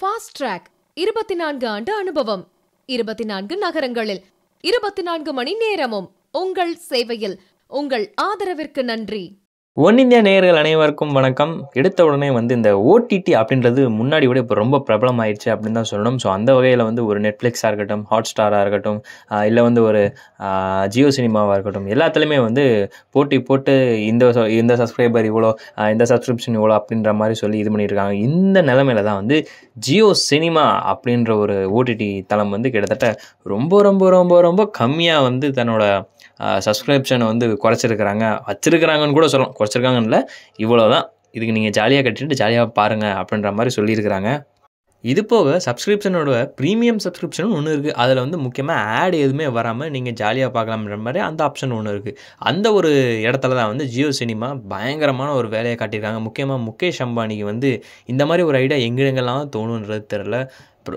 fast track இருபத்தி நான்கு ஆண்டு அனுபவம் இருபத்தி நான்கு நகரங்களில் இருபத்தி நான்கு மணி நேரமும் உங்கள் சேவையில் உங்கள் ஆதரவிற்கு நன்றி ஒன் இந்தியா நேயர்கள் அனைவருக்கும் வணக்கம் எடுத்த உடனே வந்து இந்த ஓடிடி அப்படின்றது முன்னாடி விட இப்போ ரொம்ப பிரபலம் ஆயிடுச்சு அப்படின்னு தான் சொல்லணும் ஸோ அந்த வகையில் வந்து ஒரு நெட்ஃப்ளிக்ஸாக இருக்கட்டும் ஹாட் ஸ்டாராக இருக்கட்டும் இல்லை வந்து ஒரு ஜியோ சினிமாவாக இருக்கட்டும் எல்லாத்துலேயுமே வந்து போட்டி போட்டு இந்த இந்த சப்ஸ்கிரைபர் இவ்வளோ இந்த சப்ஸ்கிரிப்ஷன் இவ்வளோ அப்படின்ற மாதிரி சொல்லி இது பண்ணியிருக்காங்க இந்த நிலமையில தான் வந்து ஜியோ சினிமா அப்படின்ற ஒரு ஓடிடி தளம் வந்து கிட்டத்தட்ட ரொம்ப ரொம்ப ரொம்ப ரொம்ப கம்மியாக வந்து தன்னோட சப்ஸ்கிரிப்ஷனை வந்து குறைச்சிருக்கிறாங்க வச்சிருக்கிறாங்கன்னு கூட சொல்லலாம் வச்சுருக்காங்கல்ல இவ்வளோ தான் இதுக்கு நீங்கள் ஜாலியாக கட்டிட்டு ஜாலியாக பாருங்கள் அப்படின்ற மாதிரி சொல்லியிருக்கிறாங்க இது போக சப்ஸ்கிரிப்ஷனோட ப்ரீமியம் சப்ஸ்கிரிப்ஷன் ஒன்று இருக்குது அதில் வந்து முக்கியமாக ஆட் எதுவுமே வராமல் நீங்கள் ஜாலியாக பார்க்கலாம்ன்ற மாதிரி அந்த ஆப்ஷன் ஒன்று இருக்குது அந்த ஒரு இடத்துல தான் வந்து ஜியோ சினிமா பயங்கரமான ஒரு வேலையை காட்டியிருக்காங்க முக்கியமாக முகேஷ் அம்பானிக்கு வந்து இந்த மாதிரி ஒரு ஐடியா எங்கெங்கெல்லாம் தோணுன்றது தெரில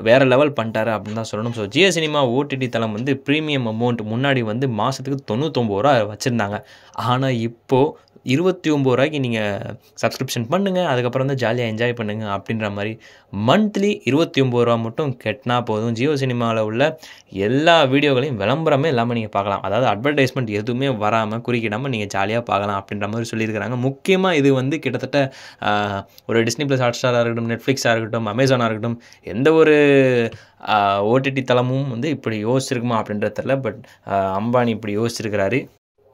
வேறு லெவல் பண்ணிட்டாரு அப்படின்னு தான் சொல்லணும் ஸோ ஜியோ சினிமா ஓடிடி தளம் வந்து ப்ரீமியம் அமௌண்ட் முன்னாடி வந்து மாதத்துக்கு தொண்ணூத்தொம்பது ரூபா வச்சுருந்தாங்க ஆனால் இப்போது இருபத்தி ஒம்பது ரூபாய்க்கு நீங்கள் சப்ஸ்கிரிப்ஷன் பண்ணுங்கள் அதுக்கப்புறம் தான் ஜாலியாக என்ஜாய் பண்ணுங்கள் அப்படின்ற மாதிரி மந்த்லி இருபத்தி ஒம்பது ரூபா மட்டும் கெட்டினா போதும் ஜியோ சினிமாவில் உள்ள எல்லா வீடியோகளையும் விளம்பரமே இல்லாமல் நீங்கள் பார்க்கலாம் அதாவது அட்வர்டைஸ்மெண்ட் எதுவுமே வராமல் குறிக்கிடாமல் நீங்கள் ஜாலியாக பார்க்கலாம் அப்படின்ற மாதிரி சொல்லியிருக்கிறாங்க முக்கியமாக இது வந்து கிட்டத்தட்ட ஒரு டிஸ்னி ப்ளஸ் ஹாட் ஸ்டாராக இருக்கட்டும் நெட்ஃப்ளிக்ஸாக இருக்கட்டும் அமேசானாக இருக்கட்டும் எந்த ஒரு ஓடிடி தளமும் வந்து இப்படி யோசிச்சிருக்குமா அப்படின்றது தெரில பட் அம்பானி இப்படி யோசிச்சிருக்கிறாரு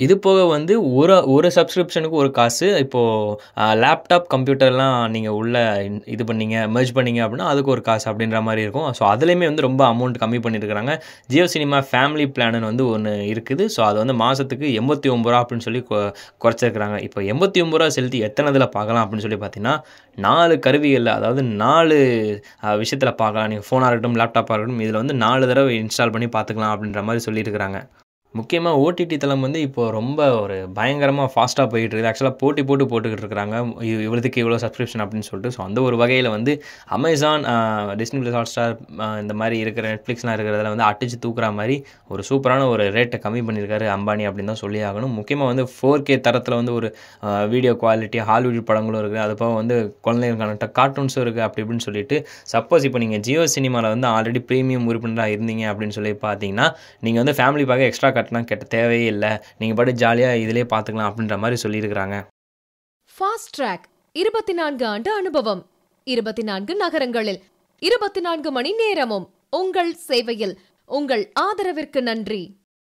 இது போக வந்து ஒரு ஒரு சப்ஸ்கிரிப்ஷனுக்கு ஒரு காசு இப்போது லேப்டாப் கம்ப்யூட்டர்லாம் நீங்கள் உள்ளே இது பண்ணீங்க மெர்ஜ் பண்ணீங்க அப்படின்னா அதுக்கு ஒரு காசு அப்படின்ற மாதிரி இருக்கும் ஸோ அதுலேயுமே வந்து ரொம்ப அமௌண்ட் கம்மி பண்ணியிருக்கிறாங்க ஜியோ சினிமா ஃபேமிலி பிளான் வந்து ஒன்று இருக்குது ஸோ அது வந்து மாதத்துக்கு எண்பத்தி ஒம்பது ரூபா அப்படின்னு சொல்லி குறைச்சிருக்கிறாங்க இப்போ எண்பத்தி ஒம்பது ரூபா செலுத்தி எத்தனை இதில் பார்க்கலாம் அப்படின்னு சொல்லி பார்த்தீங்கன்னா நாலு கருவிகளில் அதாவது நாலு விஷயத்தில் பார்க்கலாம் நீங்கள் ஃபோனாக இருக்கட்டும் லேப்டாப்பாக இருக்கட்டும் இதில் வந்து நாலு தடவை இன்ஸ்டால் பண்ணி பார்த்துக்கலாம் அப்படின்ற மாதிரி சொல்லியிருக்கிறாங்க முக்கியமாக ஓடிடி தளம் வந்து இப்போது ரொம்ப ஒரு பயங்கரமாக ஃபாஸ்ட்டாக போயிட்டு இருக்குது ஆக்சுவலாக போட்டி போட்டு போட்டுக்கிட்டு இருக்கிறாங்க இவ்வளோத்துக்கு இவ்வளோ சப்ஸ்கிரிப்ஷன் அப்படின்னு சொல்லிட்டு ஸோ அந்த ஒரு வகையில் வந்து Amazon Disney plus Hotstar இந்த மாதிரி இருக்கிற நெட்ஃப்ளிக்ஸ்லாம் இருக்கிறதுல வந்து அடிச்சு தூக்குற மாதிரி ஒரு சூப்பரான ஒரு ரேட்டை கம்மி பண்ணியிருக்காரு அம்பானி அப்படின்னு தான் சொல்லி ஆகணும் முக்கியமாக வந்து ஃபோர் கே தரத்தில் வந்து ஒரு வீடியோ குவாலிட்டி ஹாலிவுட் படங்களும் இருக்குது அது போக வந்து குழந்தைங்களுக்கான கார்ட்டூன்ஸும் இருக்குது அப்படி இப்படின்னு சொல்லிட்டு சப்போஸ் இப்போ நீங்கள் ஜியோ சினிமாவில் வந்து ஆல்ரெடி ப்ரீமியம் உறுப்பினராக இருந்தீங்க அப்படின்னு சொல்லி பார்த்தீங்கன்னா நீங்கள் வந்து ஃபேமிலி பார்க்க எக்ஸ்ட்ரா காட்டெலாம் கெட்ட தேவையே இல்லை நீங்கள் பாட்டு ஜாலியாக இதிலே பார்த்துக்கலாம் அப்படின்ற மாதிரி சொல்லியிருக்கிறாங்க ஃபாஸ்ட் ட்ராக் இருபத்தி நான்கு ஆண்டு அனுபவம் இருபத்தி நான்கு நகரங்களில் இருபத்தி நான்கு மணி நேரமும் உங்கள் சேவையில் உங்கள் ஆதரவிற்கு நன்றி